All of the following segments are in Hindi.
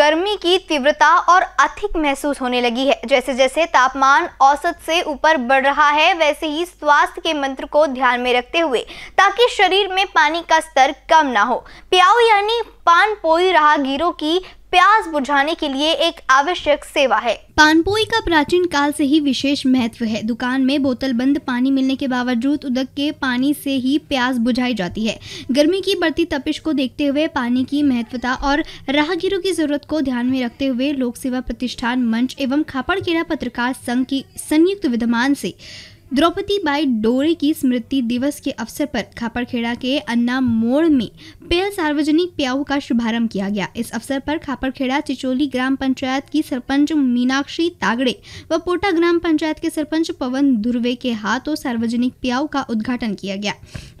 गर्मी की तीव्रता और अधिक महसूस होने लगी है जैसे जैसे तापमान औसत से ऊपर बढ़ रहा है वैसे ही स्वास्थ्य के मंत्र को ध्यान में रखते हुए ताकि शरीर में पानी का स्तर कम ना हो प्याऊ यानी पान पोई राहगीरों की प्यास बुझाने के लिए एक आवश्यक सेवा है पानपोई का प्राचीन काल से ही विशेष महत्व है दुकान में बोतल बंद पानी मिलने के बावजूद उदक के पानी से ही प्यास बुझाई जाती है गर्मी की बढ़ती तपिश को देखते हुए पानी की महत्वता और राहगीरों की जरूरत को ध्यान में रखते हुए लोक सेवा प्रतिष्ठान मंच एवं खापड़खेड़ा पत्रकार संघ की संयुक्त विद्यमान से द्रौपदी बाई डोरे की स्मृति दिवस के अवसर पर खापरखेड़ा के अन्ना मोड़ में पेय सार्वजनिक प्याऊ का शुभारंभ किया गया इस अवसर पर खापरखेड़ा चिचोली ग्राम पंचायत की सरपंच मीनाक्षी तागड़े व पोटा ग्राम पंचायत के सरपंच पवन धुर्वे के हाथों सार्वजनिक प्याऊ का उद्घाटन किया गया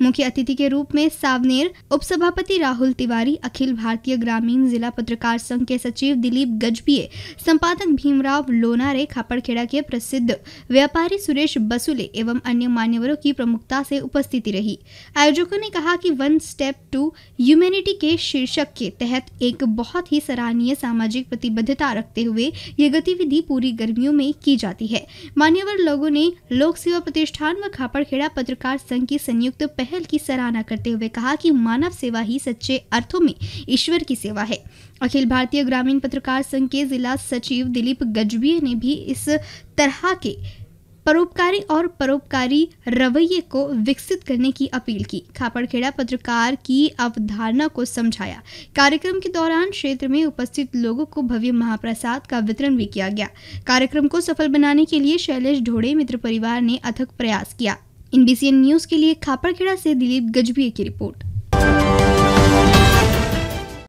मुख्य अतिथि के रूप में सावनेर उपसभापति राहुल तिवारी अखिल भारतीय ग्रामीण जिला पत्रकार संघ के सचिव दिलीप गजबीय संपादक भीमराव लोनारे खापरखेड़ा के प्रसिद्ध व्यापारी सुरेश बसुल गोखले एवं अन्य मान्यवरों की प्रमुखता से उपस्थिति रही आयोजकों ने कहा कि वन स्टेप टू ह्यूमैनिटी के शीर्षक के तहत एक बहुत ही सराहनीय सामाजिक प्रतिबद्धता रखते हुए ये गतिविधि पूरी गर्मियों में की जाती है मान्यवर लोगों ने लोक सेवा प्रतिष्ठान व खापड़खेड़ा पत्रकार संघ की संयुक्त पहल की सराहना करते हुए कहा कि मानव सेवा ही सच्चे अर्थों में ईश्वर की सेवा है अखिल भारतीय ग्रामीण पत्रकार संघ के जिला सचिव दिलीप गजबीय ने भी इस तरह के परोपकारी और परोपकारी रवैये को विकसित करने की अपील की खापड़खेड़ा पत्रकार की अवधारणा को समझाया कार्यक्रम के दौरान क्षेत्र में उपस्थित लोगों को भव्य महाप्रसाद का वितरण भी किया गया कार्यक्रम को सफल बनाने के लिए शैलेश ढोड़े मित्र परिवार ने अथक प्रयास किया इन न्यूज के लिए खापड़खेड़ा से दिलीप गजबी की रिपोर्ट